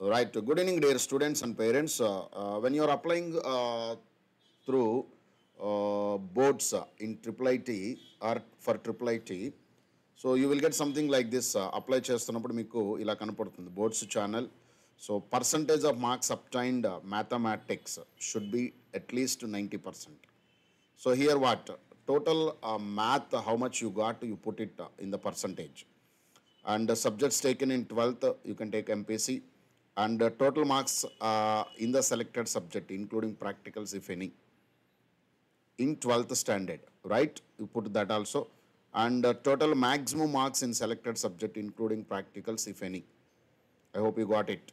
Right. Good evening, dear students and parents. Uh, uh, when you are applying uh, through boards in triple IT or for triple IT, so you will get something like this. Uh, apply chestanapad miku ilakan portun, boards channel. So, percentage of marks obtained in mathematics should be at least 90%. So, here what? Total math, how much you got, you put it in the percentage. And uh, subjects taken in 12th, you can take MPC and uh, total marks uh, in the selected subject including practicals if any in 12th standard right you put that also and uh, total maximum marks in selected subject including practicals if any i hope you got it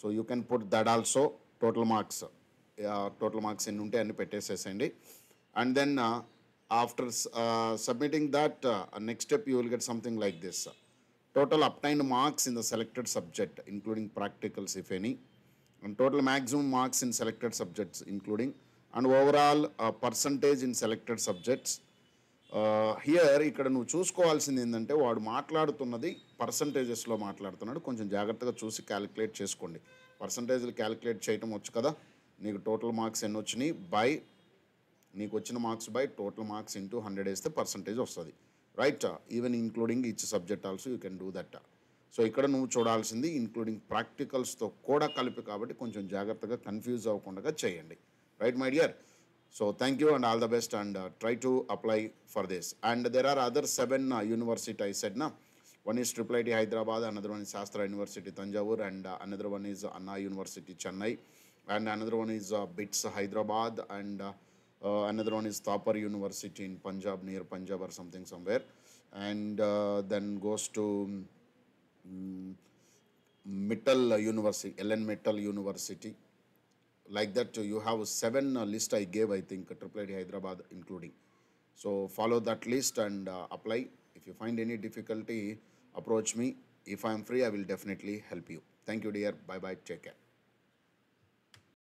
so you can put that also total marks uh, total marks in unte and పెట్టేసేసండి and then uh, after uh, submitting that next step you will get something like this total obtained marks in the selected subject including practicals if any and total maximum marks in selected subjects including and overall percentage in selected subjects here ఇక్కడ నువ్వు చూసుకోవాల్సింది ఏంటంటే వాడు మాట్లాడుతున్నది పర్సంటేజెస్లో మాట్లాడుతున్నాడు కొంచెం జాగ్రత్తగా చూసి క్యాలిక్యులేట్ చేసుకోండి పర్సంటేజ్లు క్యాలిక్యులేట్ చేయటం వచ్చు కదా నీకు టోటల్ మార్క్స్ ఎన్ని వచ్చినాయి బై నీకు వచ్చిన marks by total marks into hundred వేస్తే పర్సంటేజ్ వస్తుంది right even including each subject also you can do that so ఇక్కడ నువ్వు చూడాల్సింది ఇంక్లూడింగ్ ప్రాక్టికల్స్తో కూడా కలిపి కాబట్టి కొంచెం జాగ్రత్తగా కన్ఫ్యూజ్ అవ్వకుండా చేయండి right my dear so thank you and all the best and try to apply for this and there are other seven university I said one is triple IT Hyderabad another one is Sastra university Thanjavur and another one is Anna university Chennai and another one is BITS Hyderabad and Uh, another one is Thapar University in Punjab, near Punjab or something somewhere. And uh, then goes to um, Mittal University, Ellen Mittal University. Like that, you have seven uh, list I gave, I think, Triple ID Hyderabad including. So follow that list and uh, apply. If you find any difficulty, approach me. If I am free, I will definitely help you. Thank you, dear. Bye-bye. Take care.